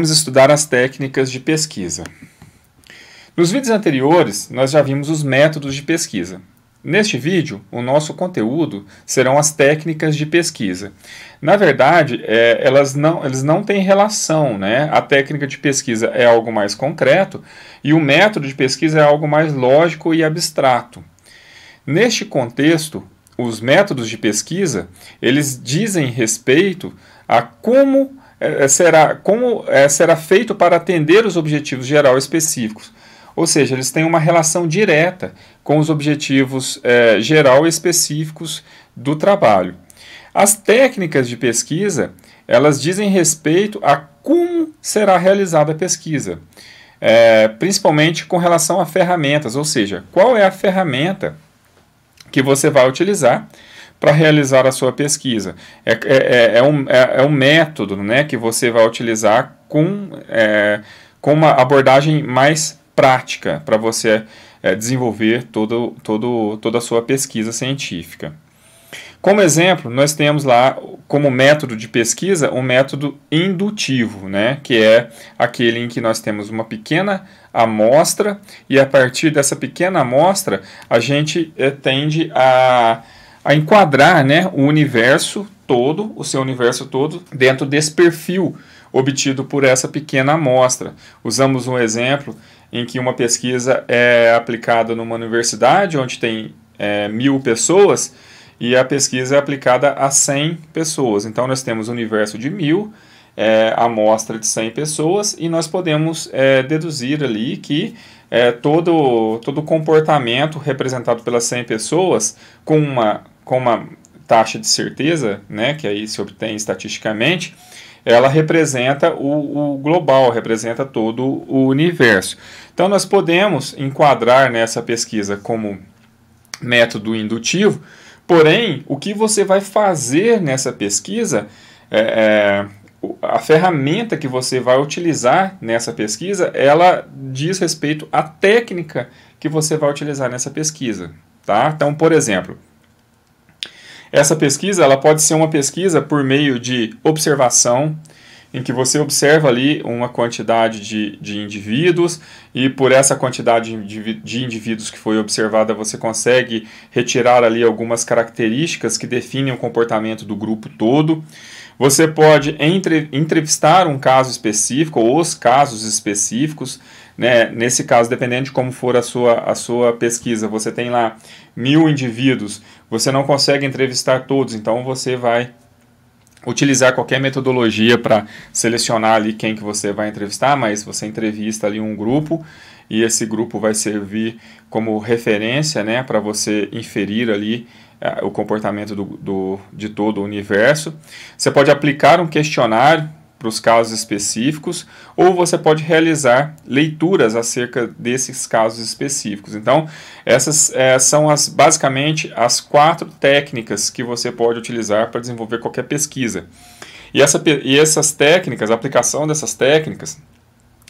Vamos estudar as técnicas de pesquisa. Nos vídeos anteriores, nós já vimos os métodos de pesquisa. Neste vídeo, o nosso conteúdo serão as técnicas de pesquisa. Na verdade, é, elas não, eles não têm relação, né? A técnica de pesquisa é algo mais concreto e o método de pesquisa é algo mais lógico e abstrato. Neste contexto, os métodos de pesquisa, eles dizem respeito a como é, é, será, como é, será feito para atender os objetivos geral específicos. Ou seja, eles têm uma relação direta com os objetivos é, geral específicos do trabalho. As técnicas de pesquisa, elas dizem respeito a como será realizada a pesquisa, é, principalmente com relação a ferramentas, ou seja, qual é a ferramenta que você vai utilizar para realizar a sua pesquisa. É, é, é, é um, é, é, um método né, que você vai utilizar com, é, com uma abordagem mais prática para você é, desenvolver todo, todo, toda a sua pesquisa científica. Como exemplo, nós temos lá como método de pesquisa um método indutivo, né? que é aquele em que nós temos uma pequena amostra e a partir dessa pequena amostra a gente é, tende a a enquadrar né, o universo todo, o seu universo todo, dentro desse perfil obtido por essa pequena amostra. Usamos um exemplo em que uma pesquisa é aplicada numa universidade, onde tem é, mil pessoas, e a pesquisa é aplicada a 100 pessoas. Então, nós temos um universo de mil, é, amostra de 100 pessoas, e nós podemos é, deduzir ali que é, todo, todo comportamento representado pelas 100 pessoas, com uma com uma taxa de certeza, né, que aí se obtém estatisticamente, ela representa o, o, global, representa todo o universo. Então, nós podemos enquadrar nessa pesquisa como método indutivo, porém, o que você vai fazer nessa pesquisa, é, é, a ferramenta que você vai utilizar nessa pesquisa, ela diz respeito à técnica que você vai utilizar nessa pesquisa. Tá? Então, por exemplo, essa pesquisa ela pode ser uma pesquisa por meio de observação, em que você observa ali uma quantidade de, de indivíduos e por essa quantidade de indivíduos que foi observada você consegue retirar ali algumas características que definem o comportamento do grupo todo. Você pode entre, entrevistar um caso específico ou os casos específicos né, nesse caso, dependendo de como for a sua, a sua pesquisa, você tem lá mil indivíduos, você não consegue entrevistar todos, então você vai utilizar qualquer metodologia para selecionar ali quem que você vai entrevistar, mas você entrevista ali um grupo e esse grupo vai servir como referência né, para você inferir ali uh, o comportamento do, do, de todo o universo. Você pode aplicar um questionário para os casos específicos, ou você pode realizar leituras acerca desses casos específicos. Então, essas é, são as, basicamente as quatro técnicas que você pode utilizar para desenvolver qualquer pesquisa. E, essa, e essas técnicas, a aplicação dessas técnicas,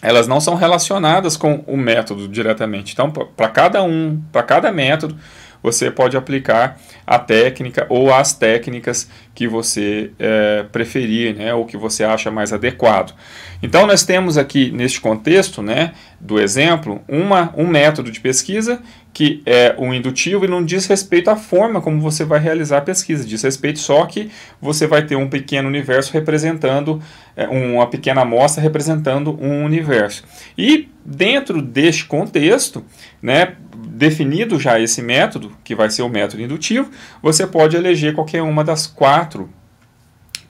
elas não são relacionadas com o método diretamente. Então, para cada um, para cada método, você pode aplicar a técnica ou as técnicas que você é, preferir, né, ou que você acha mais adequado. Então, nós temos aqui, neste contexto né, do exemplo, uma, um método de pesquisa que é o indutivo e não diz respeito à forma como você vai realizar a pesquisa, diz respeito só que você vai ter um pequeno universo representando é, uma pequena amostra representando um universo. E dentro deste contexto, né, definido já esse método, que vai ser o método indutivo, você pode eleger qualquer uma das quatro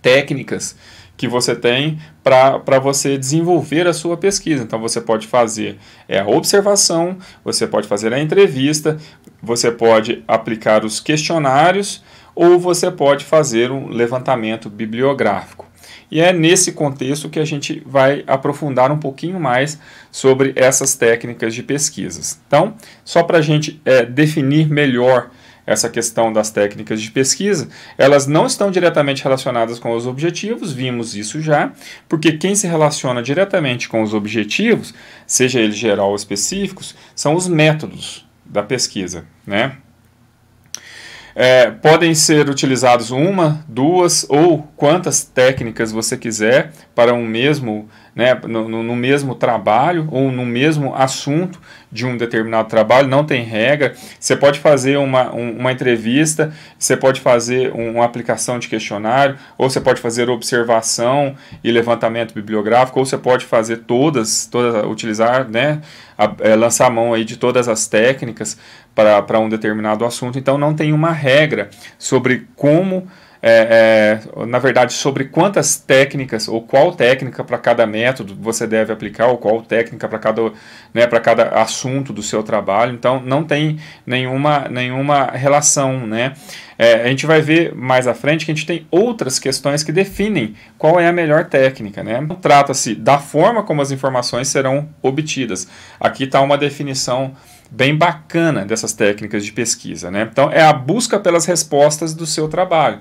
técnicas que você tem para você desenvolver a sua pesquisa. Então você pode fazer é, a observação, você pode fazer a entrevista, você pode aplicar os questionários ou você pode fazer um levantamento bibliográfico. E é nesse contexto que a gente vai aprofundar um pouquinho mais sobre essas técnicas de pesquisas. Então, só para a gente é, definir melhor essa questão das técnicas de pesquisa, elas não estão diretamente relacionadas com os objetivos, vimos isso já, porque quem se relaciona diretamente com os objetivos, seja eles geral ou específicos, são os métodos da pesquisa, né? É, podem ser utilizados uma, duas ou quantas técnicas você quiser para um mesmo né, no, no, mesmo trabalho ou no mesmo assunto de um determinado trabalho, não tem regra. Você pode fazer uma, um, uma entrevista, você pode fazer um, uma aplicação de questionário, ou você pode fazer observação e levantamento bibliográfico, ou você pode fazer todas, todas utilizar, né, a, é, lançar a mão aí de todas as técnicas para um determinado assunto. Então não tem uma regra sobre como é, é, na verdade, sobre quantas técnicas ou qual técnica para cada método você deve aplicar, ou qual técnica para cada, né, cada assunto do seu trabalho. Então, não tem nenhuma, nenhuma relação. Né? É, a gente vai ver mais à frente que a gente tem outras questões que definem qual é a melhor técnica. Né? Então, trata-se da forma como as informações serão obtidas. Aqui está uma definição bem bacana dessas técnicas de pesquisa. Né? Então, é a busca pelas respostas do seu trabalho.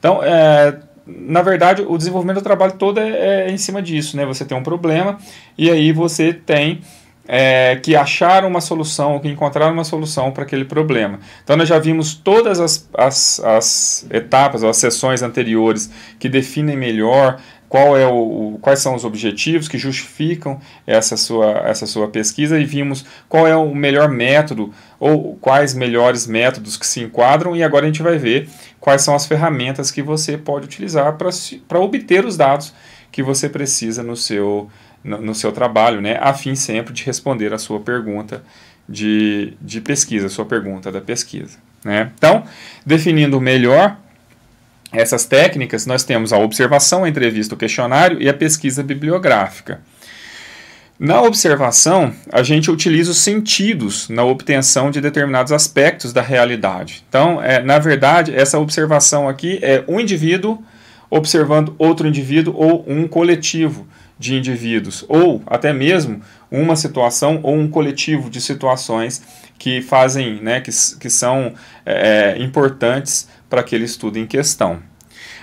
Então, é, na verdade, o desenvolvimento do trabalho todo é, é, em cima disso, né? Você tem um problema e aí você tem é, que achar uma solução, que encontrar uma solução para aquele problema. Então, nós já vimos todas as, as, as etapas, as sessões anteriores que definem melhor qual é o, quais são os objetivos que justificam essa sua, essa sua pesquisa e vimos qual é o melhor método ou quais melhores métodos que se enquadram e agora a gente vai ver quais são as ferramentas que você pode utilizar para obter os dados que você precisa no seu, no, no, seu trabalho, né? a fim sempre de responder a sua pergunta de, de pesquisa, a sua pergunta da pesquisa. Né? Então, definindo melhor essas técnicas, nós temos a observação, a entrevista, o questionário e a pesquisa bibliográfica. Na observação, a gente utiliza os sentidos na obtenção de determinados aspectos da realidade. Então, é, na verdade, essa observação aqui é um indivíduo observando outro indivíduo ou um coletivo de indivíduos, ou até mesmo uma situação ou um coletivo de situações que fazem, né, que, que são é, é importantes para aquele estudo em questão.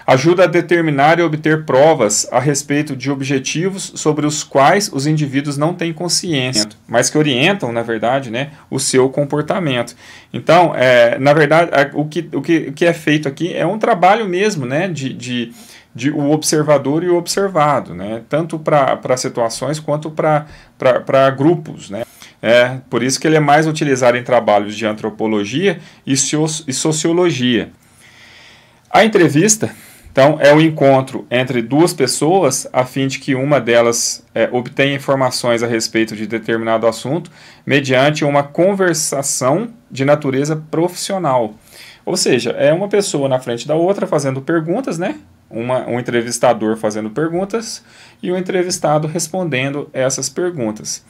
Ajuda a determinar e obter provas a respeito de objetivos sobre os quais os indivíduos não têm consciência, mas que orientam, na verdade, né, o seu comportamento. Então, é, na verdade, o que, o, que, o que é feito aqui é um trabalho mesmo né, de, de de o observador e o observado, né? tanto para situações quanto para grupos. Né? É, por isso que ele é mais utilizado em trabalhos de antropologia e, e sociologia. A entrevista então, é o encontro entre duas pessoas a fim de que uma delas é, obtenha informações a respeito de determinado assunto mediante uma conversação de natureza profissional. Ou seja, é uma pessoa na frente da outra fazendo perguntas, né? Uma, um entrevistador fazendo perguntas e o um entrevistado respondendo essas perguntas.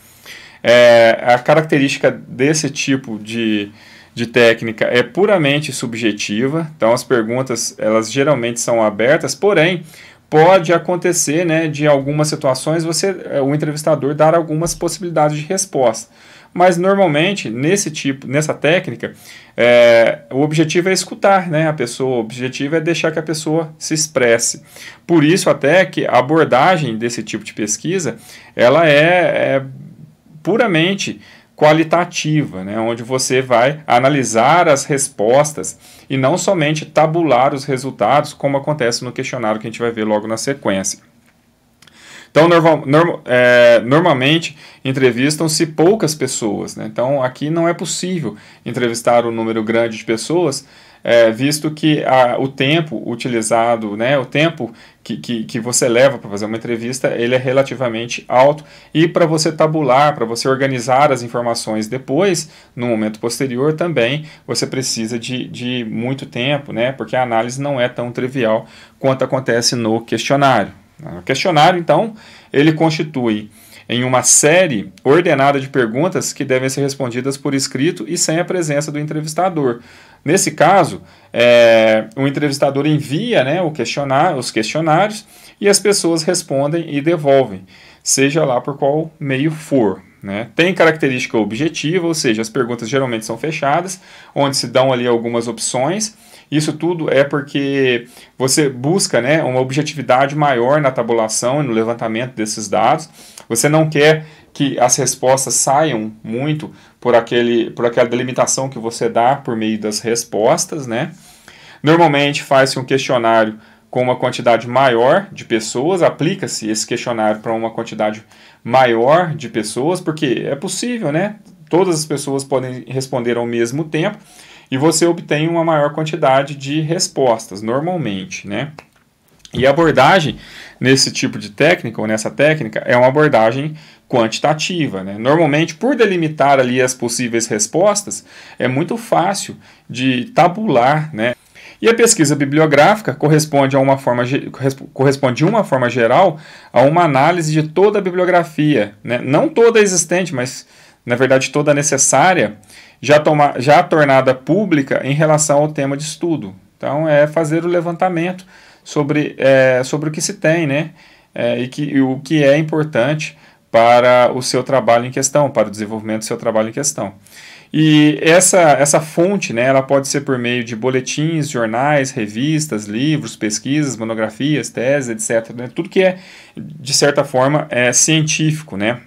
É, a característica desse tipo de de técnica é puramente subjetiva, então as perguntas elas geralmente são abertas, porém pode acontecer, né, de algumas situações você eh, o entrevistador dar algumas possibilidades de resposta. Mas normalmente nesse tipo, nessa técnica, é, o objetivo é escutar, né, a pessoa. O objetivo é deixar que a pessoa se expresse. Por isso até que a abordagem desse tipo de pesquisa, ela é, é puramente qualitativa, né, onde você vai analisar as respostas e não somente tabular os resultados, como acontece no questionário que a gente vai ver logo na sequência. Então, normal, é, normalmente entrevistam-se poucas pessoas. Né? Então, aqui não é possível entrevistar um número grande de pessoas, é, visto que a, o tempo utilizado, né, o tempo que, que, que você leva para fazer uma entrevista, ele é relativamente alto e para você tabular, para você organizar as informações depois, no momento posterior também, você precisa de, de muito tempo, né, porque a análise não é tão trivial quanto acontece no questionário. O questionário, então, ele constitui em uma série ordenada de perguntas que devem ser respondidas por escrito e sem a presença do entrevistador. Nesse caso, é, o entrevistador envia né, o questionar, os questionários e as pessoas respondem e devolvem, seja lá por qual meio for. Né? Tem característica objetiva, ou seja, as perguntas geralmente são fechadas, onde se dão ali algumas opções. Isso tudo é porque você busca né, uma objetividade maior na tabulação e no levantamento desses dados. Você não quer que as respostas saiam muito por, aquele, por aquela delimitação que você dá por meio das respostas, né? Normalmente faz-se um questionário com uma quantidade maior de pessoas, aplica-se esse questionário para uma quantidade maior de pessoas, porque é possível, né? Todas as pessoas podem responder ao mesmo tempo e você obtém uma maior quantidade de respostas, normalmente, né? E a abordagem nesse tipo de técnica ou nessa técnica é uma abordagem quantitativa. Né? Normalmente, por delimitar ali as possíveis respostas, é muito fácil de tabular. Né? E a pesquisa bibliográfica corresponde, a uma forma, corresponde de uma forma geral a uma análise de toda a bibliografia, né? não toda existente, mas na verdade toda necessária, já, toma, já tornada pública em relação ao tema de estudo. Então, é fazer o levantamento sobre, é, sobre o que se tem, né? É, e, que, e o que é importante para o seu trabalho em questão, para o desenvolvimento do seu trabalho em questão. E essa, essa fonte, né, ela pode ser por meio de boletins, jornais, revistas, livros, pesquisas, monografias, teses, etc. Né? Tudo que é, de certa forma, é científico, né?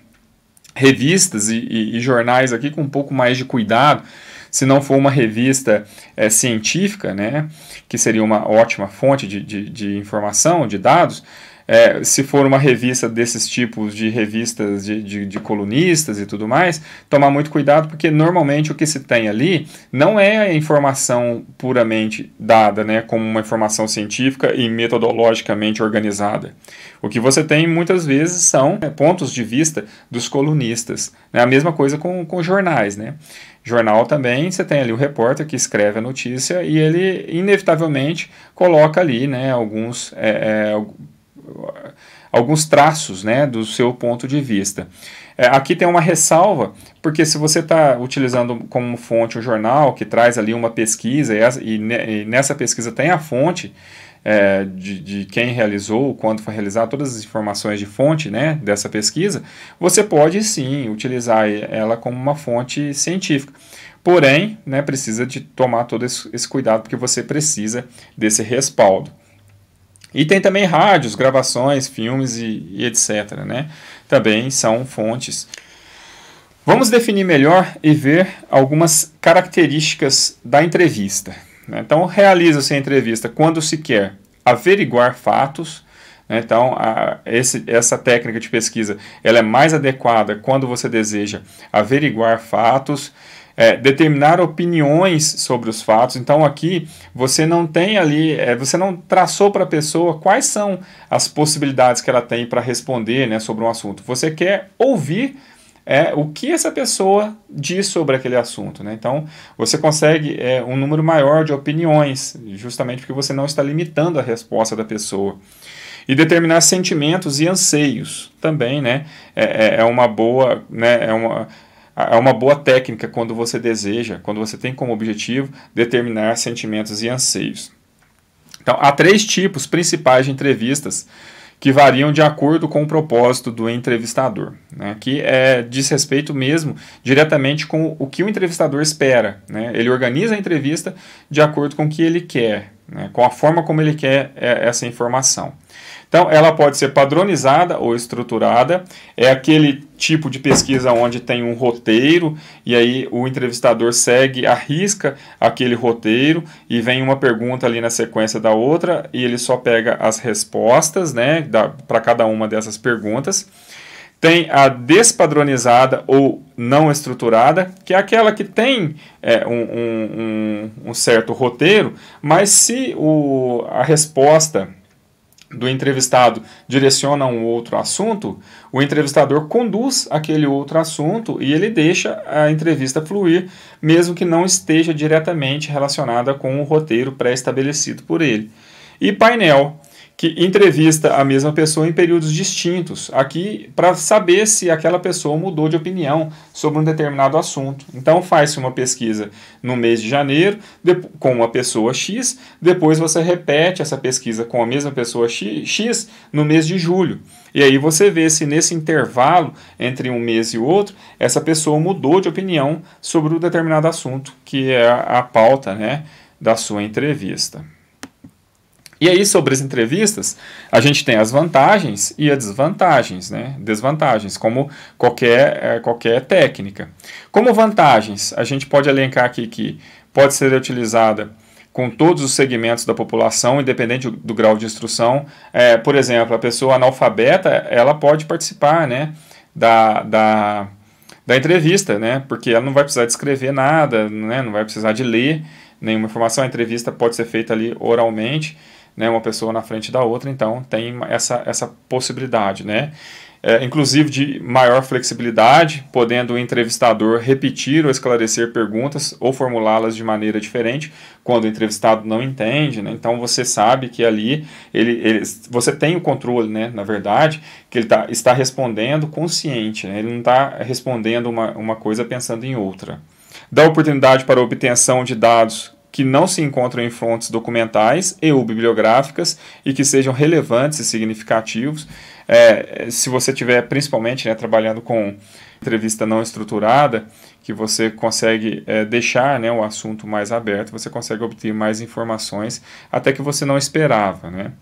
Revistas e, e, e jornais aqui com um pouco mais de cuidado, se não for uma revista é, científica, né, que seria uma ótima fonte de, de, de informação, de dados, é, se for uma revista desses tipos de revistas de, de, de, colunistas e tudo mais, tomar muito cuidado, porque normalmente o que se tem ali não é a informação puramente dada, né, como uma informação científica e metodologicamente organizada. O que você tem muitas vezes são né, pontos de vista dos colunistas. Né, a mesma coisa com, com jornais, né? jornal também, você tem ali o repórter que escreve a notícia e ele inevitavelmente coloca ali né, alguns é, é, alguns traços né, do seu ponto de vista. É, aqui tem uma ressalva, porque se você está utilizando como fonte o um jornal, que traz ali uma pesquisa, e, e, e nessa pesquisa tem a fonte é, de, de, quem realizou, quando foi realizado, todas as informações de fonte né, dessa pesquisa, você pode sim utilizar ela como uma fonte científica. Porém, né, precisa de tomar todo esse, esse cuidado, porque você precisa desse respaldo. E tem também rádios, gravações, filmes e, e etc. Né? Também são fontes. Vamos definir melhor e ver algumas características da entrevista. Né? Então, realiza-se a entrevista quando se quer averiguar fatos. Né? Então, a, esse, essa técnica de pesquisa ela é mais adequada quando você deseja averiguar fatos é, determinar opiniões sobre os fatos. Então aqui você não tem ali, é, você não traçou para a pessoa quais são as possibilidades que ela tem para responder né, sobre um assunto. Você quer ouvir é, o que essa pessoa diz sobre aquele assunto. Né? Então você consegue é, um número maior de opiniões, justamente porque você não está limitando a resposta da pessoa e determinar sentimentos e anseios também, né? É, é, é uma boa, né? É uma, é, é uma boa técnica quando você deseja, quando você tem como objetivo determinar sentimentos e anseios. Então, há três tipos principais de entrevistas que variam de acordo com o propósito do entrevistador, né? que é, diz respeito mesmo diretamente com o que o entrevistador espera. Né? Ele organiza a entrevista de acordo com o que ele quer, né? com a forma como ele quer é, essa informação. Então, ela pode ser padronizada ou estruturada, é aquele tipo de pesquisa onde tem um roteiro e aí o entrevistador segue, arrisca aquele roteiro e vem uma pergunta ali na sequência da outra e ele só pega as respostas né, para cada uma dessas perguntas. Tem a despadronizada ou não estruturada, que é aquela que tem é, um, um, um certo roteiro, mas se o, a resposta do entrevistado direciona um outro assunto, o entrevistador conduz aquele outro assunto e ele deixa a entrevista fluir, mesmo que não esteja diretamente relacionada com o roteiro pré-estabelecido por ele. E painel que entrevista a mesma pessoa em períodos distintos, aqui para saber se aquela pessoa mudou de opinião sobre um determinado assunto. Então faz-se uma pesquisa no mês de janeiro com uma pessoa X, depois você repete essa pesquisa com a mesma pessoa X no mês de julho. E aí você vê se nesse intervalo entre um mês e outro, essa pessoa mudou de opinião sobre o um determinado assunto que é a pauta, né, da sua entrevista. E aí, sobre as entrevistas, a gente tem as vantagens e as desvantagens, né? Desvantagens, como qualquer, eh, qualquer técnica. Como vantagens, a gente pode elencar aqui que pode ser utilizada com todos os segmentos da população, independente do, grau de instrução. É, por exemplo, a pessoa analfabeta, ela pode participar, né? Da, da, da entrevista, né? Porque ela não vai precisar escrever nada, né? Não vai precisar de ler nenhuma informação. A entrevista pode ser feita ali oralmente né, uma pessoa na frente da outra, então tem essa, essa possibilidade, né? É, inclusive de maior flexibilidade, podendo o entrevistador repetir ou esclarecer perguntas ou formulá-las de maneira diferente quando o entrevistado não entende. Né? Então você sabe que ali ele, ele você tem o controle, né? na verdade, que ele tá, está respondendo consciente, né? ele não está respondendo uma, uma coisa pensando em outra. Dá oportunidade para obtenção de dados que não se encontram em fontes documentais e ou bibliográficas e que sejam relevantes e significativos. É, se você tiver principalmente né, trabalhando com entrevista não estruturada, que você consegue é, deixar né, o assunto mais aberto, você consegue obter mais informações até que você não esperava. Né?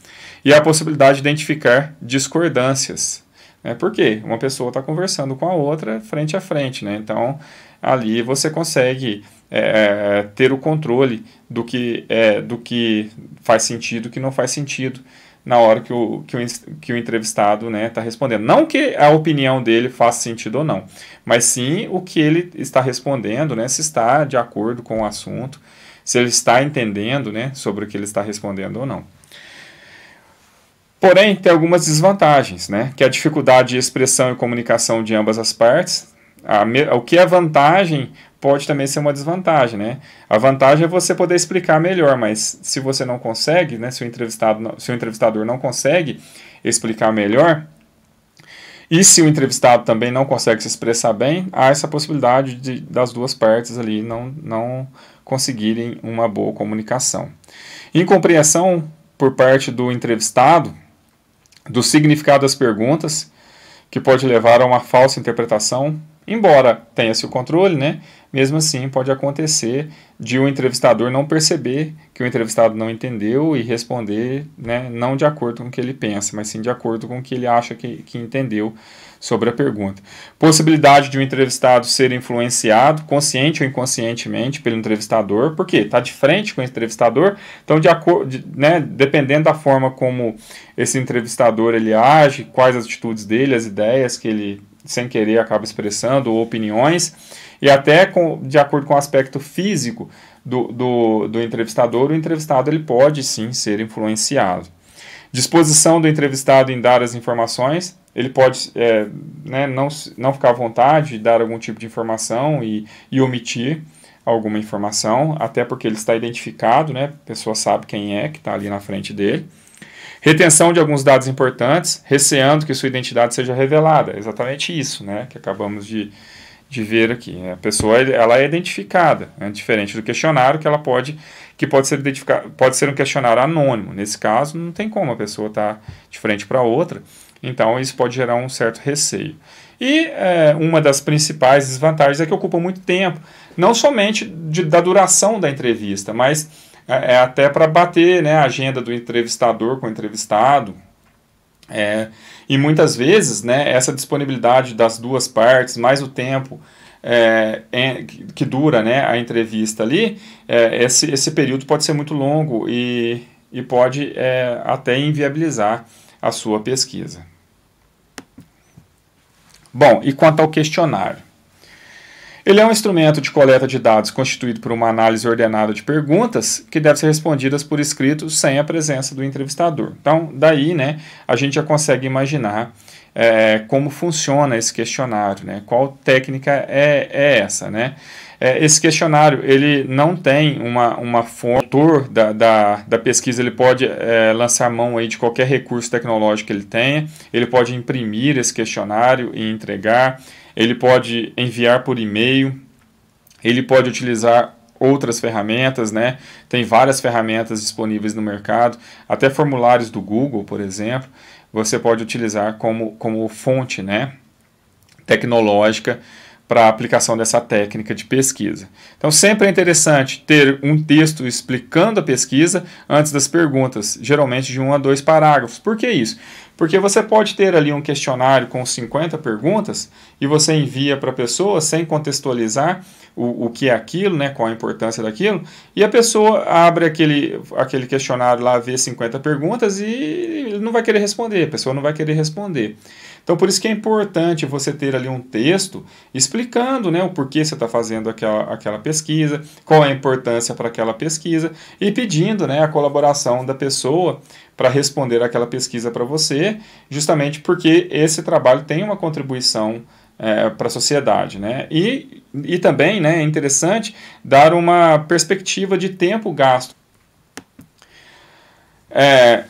E a possibilidade de identificar discordâncias. Né? Por quê? Uma pessoa está conversando com a outra frente a frente, né? então ali você consegue é, é, ter o controle do que, é, do que faz sentido que não faz sentido na hora que o, que o, que o entrevistado está né, tá respondendo. Não que a opinião dele faça sentido ou não, mas sim o que ele está respondendo, né, se está de acordo com o assunto, se ele está entendendo né, sobre o que ele está respondendo ou não. Porém, tem algumas desvantagens, né? que a dificuldade de expressão e comunicação de ambas as partes. A, o que é vantagem pode também ser uma desvantagem, né? A vantagem é você poder explicar melhor, mas se você não consegue, né, se o entrevistado, se o entrevistador não consegue explicar melhor, e se o entrevistado também não consegue se expressar bem, há essa possibilidade de, das duas partes ali não, não conseguirem uma boa comunicação. Incompreensão por parte do entrevistado do significado das perguntas, que pode levar a uma falsa interpretação Embora tenha-se o controle, né? Mesmo assim, pode acontecer de o um entrevistador não perceber que o entrevistado não entendeu e responder, né, não de acordo com o que ele pensa, mas sim de acordo com o que ele acha que, que entendeu sobre a pergunta. Possibilidade de o um entrevistado ser influenciado, consciente ou inconscientemente, pelo entrevistador, porque está de frente com o entrevistador, então, de acordo, né, dependendo da forma como esse entrevistador ele age, quais as atitudes dele, as ideias que ele sem querer acaba expressando opiniões, e até com, de acordo com o aspecto físico do, do, do entrevistador, o entrevistado ele pode sim ser influenciado. Disposição do entrevistado em dar as informações, ele pode é, né, não, não ficar à vontade de dar algum tipo de informação e, e omitir alguma informação, até porque ele está identificado, né, a pessoa sabe quem é que está ali na frente dele. Retenção de alguns dados importantes, receando que sua identidade seja revelada. É exatamente isso, né? Que acabamos de, de ver aqui. A pessoa ela é identificada, né? diferente do questionário que ela pode que pode ser identificado, pode ser um questionário anônimo. Nesse caso, não tem como a pessoa estar tá de frente para outra. Então, isso pode gerar um certo receio. E é, uma das principais desvantagens é que ocupa muito tempo, não somente de, da duração da entrevista, mas é, é até para bater né, a agenda do entrevistador com o entrevistado. É, e muitas vezes, né, essa disponibilidade das duas partes, mais o tempo é, que dura né, a entrevista ali, é, esse, esse período pode ser muito longo e, e pode é, até inviabilizar a sua pesquisa. Bom, e quanto ao questionário? Ele é um instrumento de coleta de dados constituído por uma análise ordenada de perguntas que devem ser respondidas por escrito sem a presença do entrevistador. Então, daí, né, a gente já consegue imaginar é, como funciona esse questionário, né? Qual técnica é, é essa, né? É, esse questionário ele não tem uma, uma fonte. O autor da, da, da pesquisa ele pode é, lançar mão aí de qualquer recurso tecnológico que ele tenha, ele pode imprimir esse questionário e entregar ele pode enviar por e-mail, ele pode utilizar outras ferramentas, né? Tem várias ferramentas disponíveis no mercado, até formulários do Google, por exemplo, você pode utilizar como, como fonte, né? Tecnológica para a aplicação dessa técnica de pesquisa. Então, sempre é interessante ter um texto explicando a pesquisa antes das perguntas, geralmente de um a dois parágrafos. Por que isso? Porque você pode ter ali um questionário com 50 perguntas e você envia para a pessoa sem contextualizar o, o que é aquilo, né, qual a importância daquilo, e a pessoa abre aquele, aquele questionário lá, vê 50 perguntas e não vai querer responder, a pessoa não vai querer responder. Então, por isso que é importante você ter ali um texto explicando né, o porquê você está fazendo aquela, aquela pesquisa, qual a importância para aquela pesquisa e pedindo né, a colaboração da pessoa para responder aquela pesquisa para você, justamente porque esse trabalho tem uma contribuição é, para a sociedade. Né? E, e também né, é interessante dar uma perspectiva de tempo gasto. É,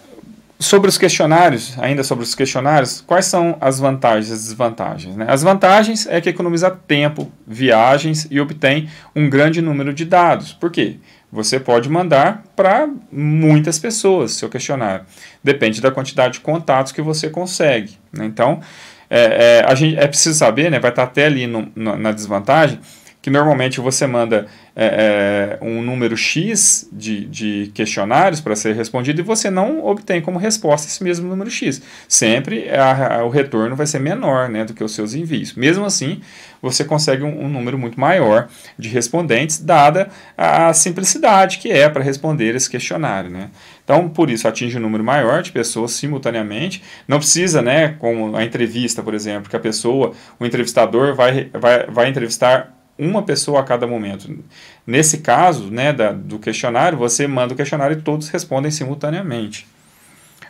sobre os questionários, ainda sobre os questionários, quais são as vantagens e as desvantagens? Né? As vantagens é que economiza tempo, viagens e obtém um grande número de dados. Por quê? Você pode mandar para muitas pessoas seu questionário. Depende da quantidade de contatos que você consegue. Né? Então, é, é, a gente, é preciso saber, né, vai estar até ali no, na, na, desvantagem, que normalmente você manda é, é, um número X de, de questionários para ser respondido e você não obtém como resposta esse mesmo número X. Sempre a, a, o retorno vai ser menor né, do que os seus envios. Mesmo assim, você consegue um, um número muito maior de respondentes, dada a simplicidade que é para responder esse questionário. Né? Então, por isso, atinge um número maior de pessoas simultaneamente. Não precisa, né, como a entrevista, por exemplo, que a pessoa, o entrevistador vai, vai, vai entrevistar uma pessoa a cada momento. Nesse caso, né, da, do questionário, você manda o questionário e todos respondem simultaneamente.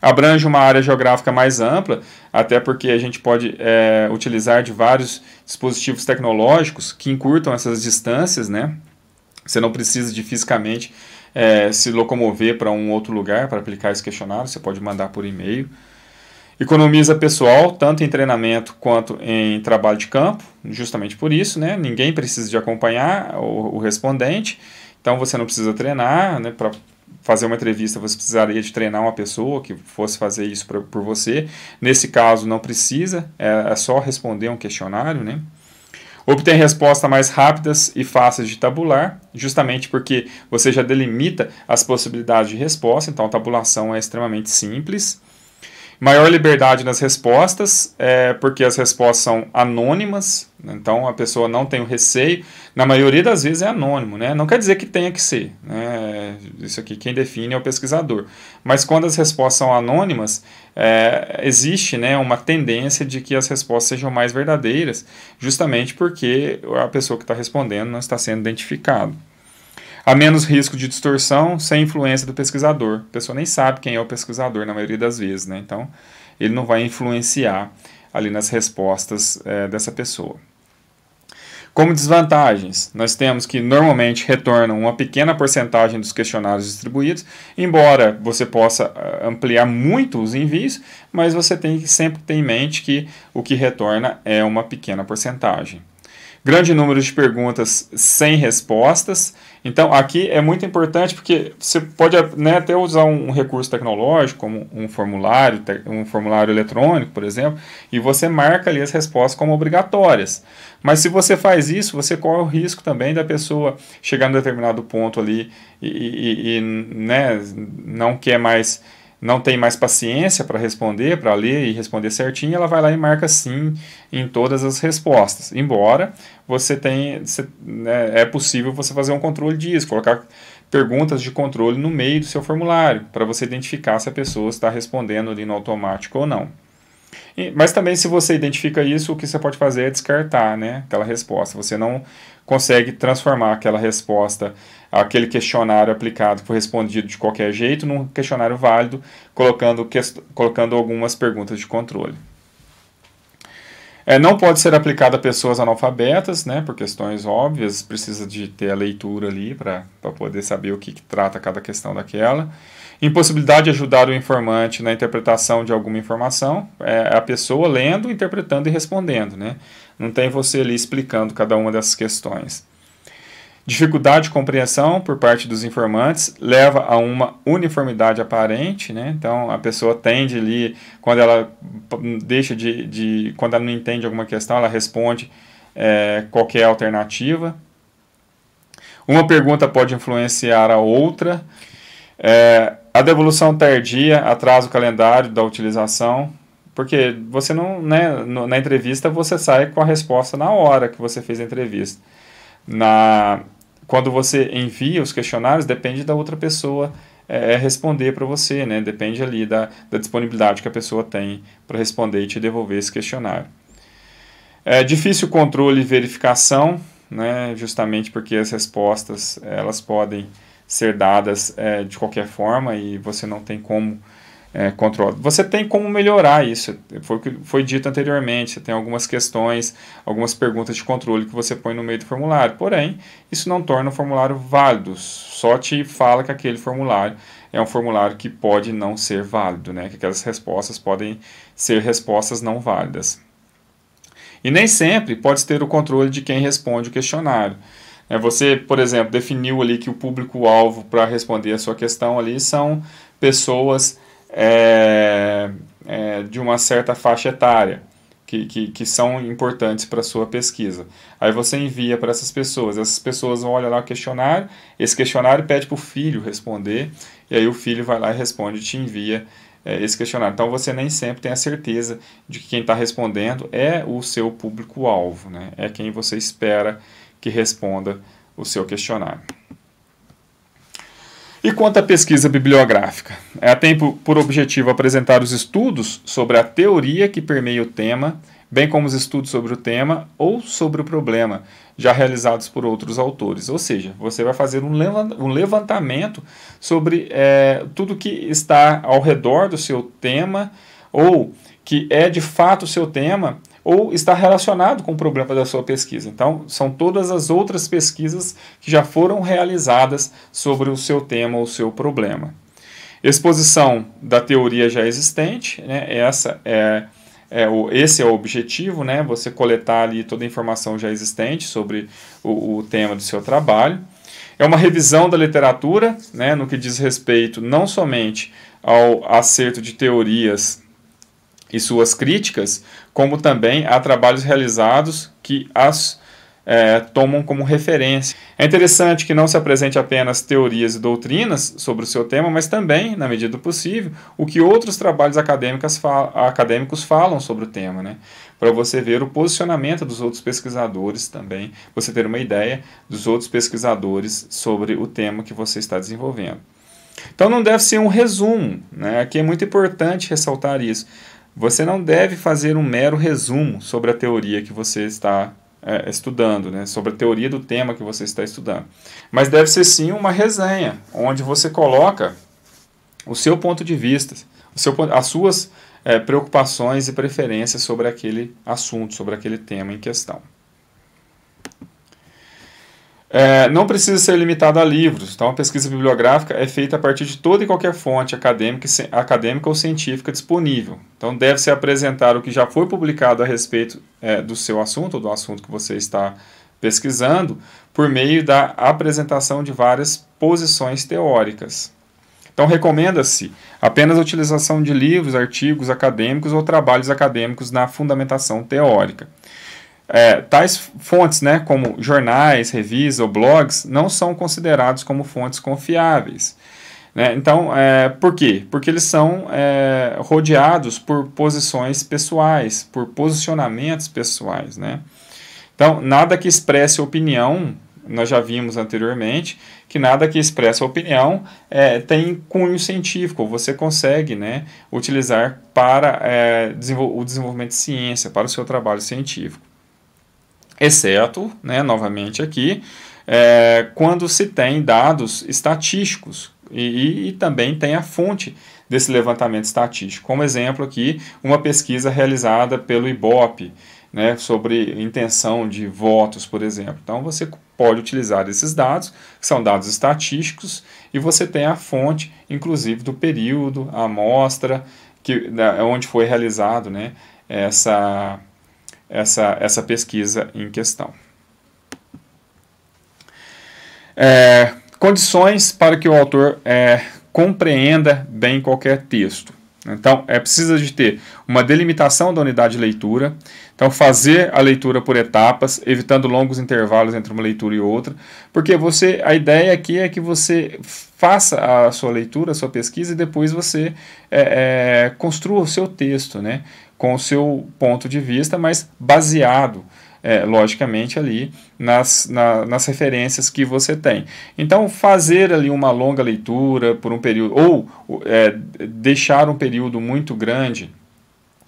Abrange uma área geográfica mais ampla, até porque a gente pode é, utilizar de vários dispositivos tecnológicos que encurtam essas distâncias, né? Você não precisa de fisicamente é, se locomover para um outro lugar para aplicar esse questionário, você pode mandar por e-mail. Economiza pessoal, tanto em treinamento quanto em trabalho de campo, justamente por isso, né? Ninguém precisa de acompanhar o, o respondente, então você não precisa treinar, né? Pra, fazer uma entrevista, você precisaria de treinar uma pessoa que fosse fazer isso pra, por você. Nesse caso, não precisa, é, é só responder um questionário, né? Obtém respostas mais rápidas e fáceis de tabular, justamente porque você já delimita as possibilidades de resposta, então a tabulação é extremamente simples. Maior liberdade nas respostas, é, porque as respostas são anônimas, né? então a pessoa não tem o receio. Na maioria das vezes é anônimo, né? Não quer dizer que tenha que ser. Né? Isso aqui quem define é o pesquisador. Mas quando as respostas são anônimas, é, existe né, uma tendência de que as respostas sejam mais verdadeiras, justamente porque a pessoa que está respondendo não está sendo identificada. Há menos risco de distorção sem influência do pesquisador. A pessoa nem sabe quem é o pesquisador na maioria das vezes, né? Então, ele não vai influenciar ali nas respostas é, dessa pessoa. Como desvantagens, nós temos que normalmente retornam uma pequena porcentagem dos questionários distribuídos, embora você possa eh, ampliar muito os envios, mas você tem que sempre ter em mente que o que retorna é uma pequena porcentagem grande número de perguntas sem respostas. Então, aqui é muito importante porque você pode né, até usar um recurso tecnológico, como um formulário, um formulário eletrônico, por exemplo, e você marca ali as respostas como obrigatórias. Mas se você faz isso, você corre o risco também da pessoa chegar em determinado ponto ali e, e, e né, não quer mais não tem mais paciência para responder, para ler e responder certinho, ela vai lá e marca sim em todas as respostas. Embora você tenha, você, né, é possível você fazer um controle disso, colocar perguntas de controle no meio do seu formulário, para você identificar se a pessoa está respondendo ali no automático ou não. E, mas também, se você identifica isso, o que você pode fazer é descartar né, aquela resposta. Você não consegue transformar aquela resposta aquele questionário aplicado foi respondido de qualquer jeito num questionário válido, colocando, colocando algumas perguntas de controle. É, não pode ser aplicado a pessoas analfabetas, né, por questões óbvias, precisa de ter a leitura ali para poder saber o que, que, trata cada questão daquela. Impossibilidade de ajudar o informante na interpretação de alguma informação, é, é a pessoa lendo, interpretando e respondendo. Né? Não tem você ali explicando cada uma dessas questões. Dificuldade de compreensão por parte dos informantes leva a uma uniformidade aparente, né? Então a pessoa tende ali, quando ela deixa de, de quando ela não entende alguma questão, ela responde é, qualquer alternativa. Uma pergunta pode influenciar a outra. É, a devolução tardia atrasa o calendário da utilização, porque você não, né, na entrevista você sai com a resposta na hora que você fez a entrevista. Na quando você envia os questionários, depende da outra pessoa é, responder para você, né? Depende ali da, da disponibilidade que a pessoa tem para responder e te devolver esse questionário. É difícil controle e verificação, né? Justamente porque as respostas elas podem ser dadas é, de qualquer forma e você não tem como é, controlado. Você tem como melhorar isso, foi o que foi dito anteriormente. Você tem algumas questões, algumas perguntas de controle que você põe no meio do formulário. Porém, isso não torna o formulário válido, só te fala que aquele formulário é um formulário que pode não ser válido, né? que aquelas respostas podem ser respostas não válidas. E nem sempre pode ter o controle de quem responde o questionário. É, você, por exemplo, definiu ali que o público-alvo para responder a sua questão ali são pessoas é, é, de uma certa faixa etária, que, que, que são importantes para a sua pesquisa. Aí você envia para essas pessoas, essas pessoas vão olhar lá o questionário, esse questionário pede para o filho responder, e aí o filho vai lá e responde, te envia é, esse questionário. Então você nem sempre tem a certeza de que quem está respondendo é o seu público-alvo, né? é quem você espera que responda o seu questionário. E quanto à pesquisa bibliográfica? É a tem por objetivo apresentar os estudos sobre a teoria que permeia o tema, bem como os estudos sobre o tema ou sobre o problema, já realizados por outros autores. Ou seja, você vai fazer um levantamento sobre é, tudo que está ao redor do seu tema ou que é de fato o seu tema ou está relacionado com o problema da sua pesquisa. Então, são todas as outras pesquisas que já foram realizadas sobre o seu tema ou seu problema. Exposição da teoria já existente, né? Essa é, é o, esse é o objetivo, né? Você coletar ali toda a informação já existente sobre o, o tema do seu trabalho. É uma revisão da literatura, né? No que diz respeito não somente ao acerto de teorias e suas críticas, como também a trabalhos realizados que as é, tomam como referência. É interessante que não se apresente apenas teorias e doutrinas sobre o seu tema, mas também, na medida do possível, o que outros trabalhos acadêmicos falam sobre o tema, né? para você ver o posicionamento dos outros pesquisadores também, você ter uma ideia dos outros pesquisadores sobre o tema que você está desenvolvendo. Então não deve ser um resumo, né? aqui é muito importante ressaltar isso. Você não deve fazer um mero resumo sobre a teoria que você está é, estudando, né? sobre a teoria do tema que você está estudando. Mas deve ser sim uma resenha, onde você coloca o seu ponto de vista, o seu, as suas é, preocupações e preferências sobre aquele assunto, sobre aquele tema em questão. É, não precisa ser limitado a livros. Então, tá? a pesquisa bibliográfica é feita a partir de toda e qualquer fonte acadêmica, acadêmica ou científica disponível. Então, deve-se apresentar o que já foi publicado a respeito é, do seu assunto, ou do assunto que você está pesquisando, por meio da apresentação de várias posições teóricas. Então, recomenda-se apenas a utilização de livros, artigos acadêmicos ou trabalhos acadêmicos na fundamentação teórica. É, tais fontes, né, como jornais, revistas ou blogs, não são considerados como fontes confiáveis. Né? Então, é, por quê? Porque eles são é, rodeados por posições pessoais, por posicionamentos pessoais. Né? Então, nada que expresse opinião, nós já vimos anteriormente, que nada que expressa opinião é, tem cunho científico, você consegue né, utilizar para é, o desenvolvimento de ciência, para o seu trabalho científico exceto, né, novamente aqui, é, quando se tem dados estatísticos e, e, também tem a fonte desse levantamento estatístico. Como exemplo aqui, uma pesquisa realizada pelo IBOP né, sobre intenção de votos, por exemplo. Então você pode utilizar esses dados, que são dados estatísticos, e você tem a fonte, inclusive, do período, a amostra, que, da, onde foi realizado né, essa essa, essa pesquisa em questão. É, condições para que o autor é, compreenda bem qualquer texto. Então, é precisa de ter uma delimitação da unidade de leitura, então fazer a leitura por etapas, evitando longos intervalos entre uma leitura e outra, porque você a ideia aqui é que você faça a sua leitura, a sua pesquisa e depois você é, é, construa o seu texto, né? com o seu ponto de vista, mas baseado, é, logicamente, ali nas, na, nas referências que você tem. Então, fazer ali uma longa leitura por um período, ou é, deixar um período muito grande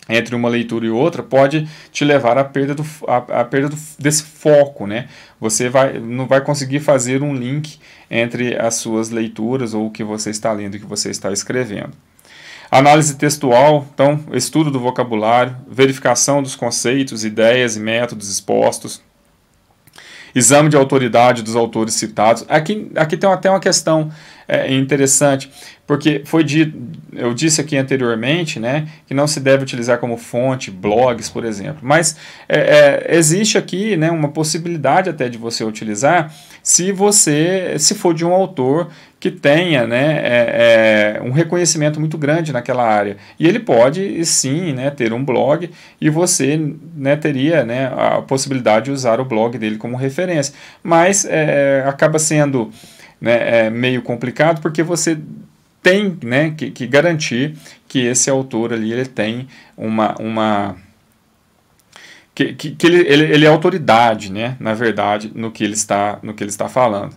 entre uma leitura e outra pode te levar à perda, do, à, à perda do, desse foco, né? Você vai, não vai conseguir fazer um link entre as suas leituras ou o que você está lendo e o que você está escrevendo. Análise textual, então, estudo do vocabulário, verificação dos conceitos, ideias e métodos expostos. Exame de autoridade dos autores citados. Aqui, aqui tem até uma questão é, é interessante, porque foi dito, eu disse aqui anteriormente, né, que não se deve utilizar como fonte blogs, por exemplo, mas é, é, existe aqui, né, uma possibilidade até de você utilizar, se você, se for de um autor que tenha, né, é, é um reconhecimento muito grande naquela área, e ele pode, sim, né, ter um blog, e você, né, teria, né, a possibilidade de usar o blog dele como referência, mas é, acaba sendo né, é meio complicado porque você tem né, que, que, garantir que esse autor ali ele tem uma. uma que, que, que ele, ele, ele, é autoridade, né, na verdade, no que ele está, no que ele está falando.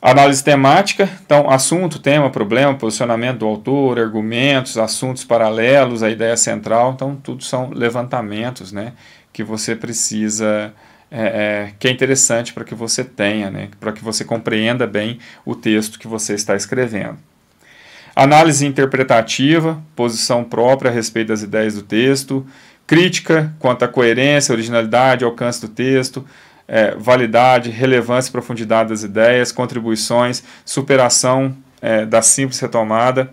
Análise temática, então assunto, tema, problema, posicionamento do autor, argumentos, assuntos paralelos, a ideia central, então tudo são levantamentos, né, que você precisa é, é, que é interessante para que você tenha, né, para que você compreenda bem o texto que você está escrevendo. Análise interpretativa, posição própria a respeito das ideias do texto, crítica quanto à coerência, originalidade, alcance do texto, é, validade, relevância e profundidade das ideias, contribuições, superação é, da simples retomada,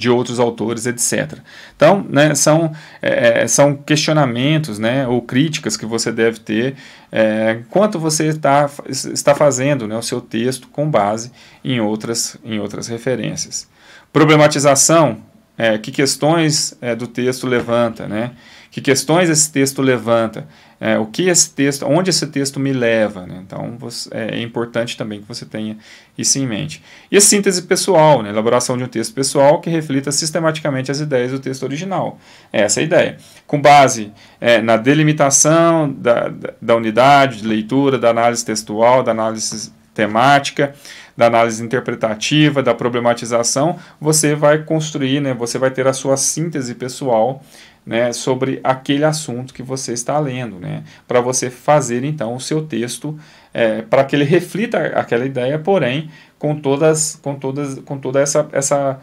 de outros autores, etc. Então, né, são, é, é, são questionamentos né, ou críticas que você deve ter é, quanto você está, está fazendo né, o seu texto com base em outras, em outras referências. Problematização, é, que questões é, do texto levanta, né? que questões esse texto levanta, é, o que esse texto, onde esse texto me leva. Né? Então você, é, é importante também que você tenha isso em mente. E a síntese pessoal, né? elaboração de um texto pessoal que reflita sistematicamente as ideias do texto original. É essa a ideia. Com base é, na delimitação da, da unidade de leitura, da análise textual, da análise temática, da análise interpretativa, da problematização, você vai construir, né, você vai ter a sua síntese pessoal né, sobre aquele assunto que você está lendo, né, para você fazer então o seu texto é, para que ele reflita aquela ideia, porém com todas, com todas, com toda essa, essa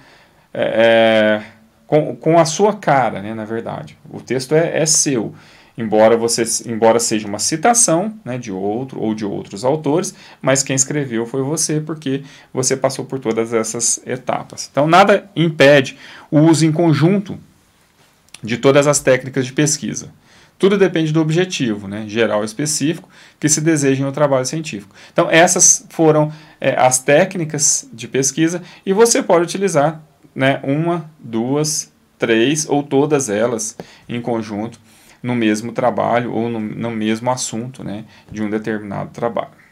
é, é, com, com a sua cara, né, na verdade. O texto é, é seu embora você embora seja uma citação né, de outro ou de outros autores, mas quem escreveu foi você, porque você passou por todas essas etapas. Então nada impede o uso em conjunto de todas as técnicas de pesquisa. Tudo depende do objetivo, né, geral e específico, que se deseja em um trabalho científico. Então, essas foram é, as técnicas de pesquisa e você pode utilizar né, uma, duas, três ou todas elas em conjunto no mesmo trabalho ou no, no mesmo assunto né, de um determinado trabalho.